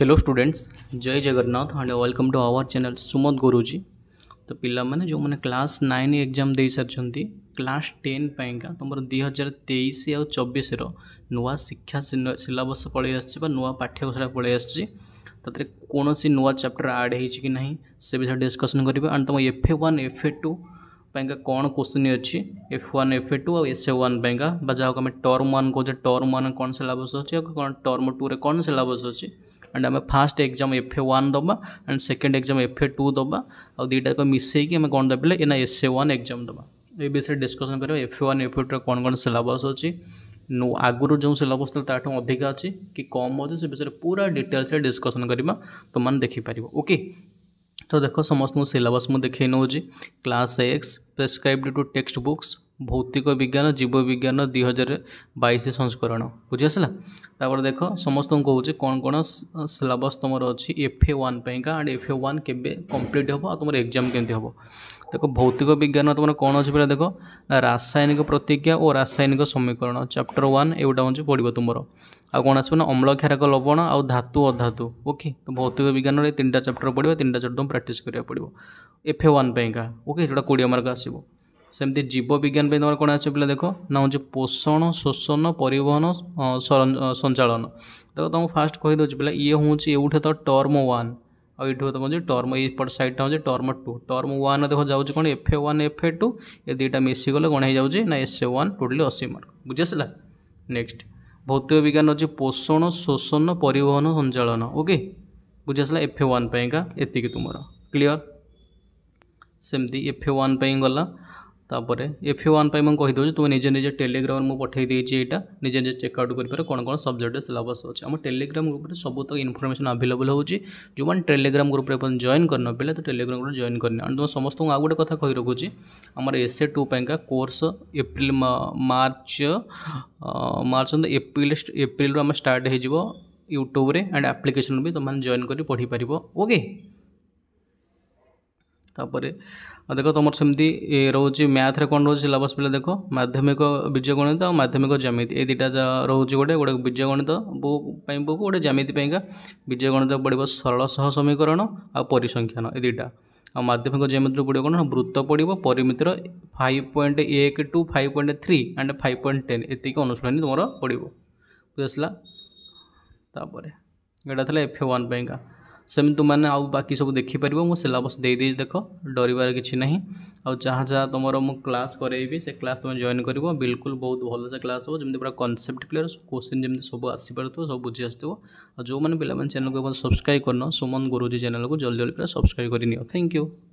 hello students Jai Jagannath and welcome to our channel Sumat Guruji तो पिलाने जो मैंने क्लास नाइन एग्जाम दे सारी क्लास टेन पाइका तुम दुई हजार तेईस आ चबीस नुआ शिक्षा सिलबस पलि आ नुआ पाठ्यकोशा तो पलि कौन नुआ चैप्टर आड हो कि ना से विषय डिस्कसन करेंगे एंड तुम F A one F A two पाइका कौन क्वेश्चन अच्छी F one F A two आ एस ए वन का जहाँ को टर्म वन कौचे टर्म वन कौन सिलबस अच्छे कौन टर्म टू रे कौन सिलबस अच्छी एंड आम first exam F A one दबा and second exam F A two दबा आउ दुटा को मिस कौन दबे इना एस ए वन एक्जाम दबा ये विषय डिस्कसन कर F A one F A two कौन कौन सिलेबस अच्छी आगुरु जो सिलेबस था ताठ अधिक अच्छी कि कम अच्छे से विषय पूरा डिटेल्स डिस्कसन करवा तुमने देखिपर ओके तो देख समस्त सिलेबस मुझे देखे नौ class X prescribed two textbooks ভৌতিক বিজ্ঞান জীববিজ্ঞান দুই হাজার বাইশ সংস্করণ বুঝি আসলা তাপরে দেখ সমস্ত কৌছে কোণ কোণ সিলাবস তোমার অছি এফএ ওয়ান পাইকা আন্ড এফএ ওয়ান কেবে কমপ্লিট হব আর তোমার এক্সাম কেমতি হব দেখ ভৌতিক বিজ্ঞান তোমার কোণ অছি পিলা দেখ রাসায়নিক প্রতিক্রিয়া ও রাসায়নিক সমীকরণ চ্যাপ্টর ওয়ান এগুলা হচ্ছে পড়ব তোমার আর কোণ আসবে না অম্ল ক্ষারক লবণ আউ ধাতু অধাতু ওকে তো ভৌতিক বিজ্ঞানের এই তিনটা চ্যাপ্টর পড়ব তিনটা চ্যাপ্টর তুমি প্র্যাকটিস করা পড়ব এফএ ওয়ান পাইকা ওকে যেটা কোড়িয়ে মার্ক আসবে ସେମିତି ଜୀବବିଜ୍ଞାନ ପାଇଁ ତୁମର କ'ଣ ଆସିବ ପିଲା ଦେଖ ନା ହେଉଛି ପୋଷଣ ଶୋଷଣ ପରିବହନ ସଞ୍ଚାଳନ ଦେଖ ତୁମକୁ ଫାଷ୍ଟ କହିଦେଉଛି ପିଲା ଇଏ ହେଉଛି ଏଉଠେ ତ ଟର୍ମ ୱାନ୍ ଆଉ ଏଇଠୁ ତ କହୁଛି ଟର୍ମ ଏଇପଟ ସାଇଡ଼୍ଟା ହେଉଛି ଟର୍ମ ଟୁ ଟର୍ମ ୱାନ୍ ଦେଖ ଯାଉଛି କ'ଣ F A one F A two ଏ ଦୁଇଟା ମିଶିଗଲେ କ'ଣ ହେଇଯାଉଛି ନା ଏସ୍ ଏ ୱାନ୍ ଟୋଟାଲି ଅଶୀ ମାର୍କ ବୁଝି ଆସିଲା ନେକ୍ସଟ ଭୌତିକ ବିଜ୍ଞାନ ହେଉଛି ପୋଷଣ ଶୋଷଣ ପରିବହନ ସଞ୍ଚାଳନ ଓକେ ବୁଝି ଆସିଲା ଏଫ୍ ଏ ୱାନ୍ ପାଇଁକା ଏତିକି ତୁମର କ୍ଲିଅର ସେମିତି ଏଫ୍ ଏ ୱାନ୍ ପାଇଁ ଗଲା ତାପରେ ଏଫ୍ ୱାନ୍ ପାଇଁ ମୁଁ କହିଦେଉଛି ତୁମେ ନିଜ ନିଜ ଟେଲିଗ୍ରାମରେ ମୁଁ ପଠାଇ ଦେଇଛି ଏଇଟା ନିଜ ନିଜ ଚେକ୍ଆଉଟ୍ କରିପାରିବ କ'ଣ କ'ଣ ସବଜେକ୍ଟ ସିଲାବସ୍ ଅଛି ଆମ ଟେଲିଗ୍ରାମ ଗ୍ରୁପରେ ସବୁତକ ଇନଫର୍ମେସନ୍ ଆଭେଲେବଲ୍ ହେଉଛି ଯେଉଁମାନେ ଟେଲିଗ୍ରାମ ଗ୍ରୁପରେ ଏପର୍ଯ୍ୟନ୍ତ ଜଏନ୍ କରିନପାରିଲେ ତ ଟେଲିଗ୍ରାମ ଗ୍ରୁପରେ ଜଏନ୍ କରିନି ଆଣ୍ଡ ତୁମ ସମସ୍ତଙ୍କୁ ଆଉ ଗୋଟେ କଥା କହି ରଖୁଛି ଆମର ଏସ୍ଏ ଟୁ ପାଇଁକା course April March March April ଏପ୍ରିଲରୁ ଆମେ ଷ୍ଟାର୍ଟ ହୋଇଯିବ ୟୁଟ୍ୟୁବରେ ଆଣ୍ଡ ଆପ୍ଲିକେସନ୍ ବି ତୁମମାନେ ଜଏନ୍ କରି ପଢ଼ିପାରିବ ଓକେ ତାପରେ ଦେଖ ତୁମର ସେମିତି ରହୁଛି ମ୍ୟାଥ୍ରେ କ'ଣ ରହୁଛି ସିଲାବସ୍ ପିଲା ଦେଖ ମାଧ୍ୟମିକ ବୀଜଗଣିତ ଆଉ ମାଧ୍ୟମିକ ଜ୍ୟାମିତି ଏଇ ଦୁଇଟା ରହୁଛି ଗୋଟେ ଗୋଟେ ବୀଜଗଣିତ ବୁକ୍ ପାଇଁ ବୁକ୍ ଗୋଟେ ଜ୍ୟାମିତି ପାଇଁକା ବୀଜଗଣିତ ପଡ଼ିବ ସରଳ ସହ ସମୀକରଣ ଆଉ ପରିସଂଖ୍ୟାନ ଏ ଦୁଇଟା ଆଉ ମାଧ୍ୟମିକ ଜ୍ୟାମିତିରୁ ପଡ଼ିବ କ'ଣ ବୃତ୍ତ ପଡ଼ିବ ପରିମିତିର ଫାଇଭ୍ ପଏଣ୍ଟ ଏକ two five point three and five point ten ଏତିକି ଅନୁଶୀଳନୀ ତୁମର ପଡ଼ିବ ବୁଝିଲା ତାପରେ ଏଇଟା ଥିଲା ଏଫ୍ ଏ ୱାନ୍ ପାଇଁକା ସେମିତି ତୁମମାନେ ଆଉ ବାକି ସବୁ ଦେଖିପାରିବ ମୁଁ ସିଲାବସ୍ ଦେଇଦେଇଛି ଦେଖ ଡରିବାର କିଛି ନାହିଁ ଆଉ ଯାହା ଯାହା ତୁମର ମୁଁ କ୍ଲାସ୍ କରାଇବି ସେ କ୍ଲାସ୍ ତୁମେ ଜଏନ୍ କରିବ ବିଲକୁଲ ବହୁତ ଭଲସେ କ୍ଲାସ୍ ହେବ ଯେମିତି ପୁରା କନସେପ୍ଟ କ୍ଲିୟର କୋଶ୍ଚିନ୍ ଯେମିତି ସବୁ ଆସିପାରୁଥିବ ସବୁ ବୁଝି ଆସୁଥିବ ଆଉ ଯେଉଁମାନେ ପିଲାମାନେ ଚ୍ୟାନେଲକୁ ସବସ୍କ୍ରାଇବ୍ କରିନ ସୁମନ ଗୁରୁଜୀ ଚ୍ୟାନେଲକୁ ଜଲ୍ଦି ଜଲ୍ଦି ପୁରା ସବସ୍କ୍ରାଇବ୍ କରିନିଅ ଥ୍ୟାଙ୍କ ୟୁ